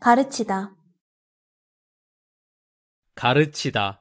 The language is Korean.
가르치다 가르치다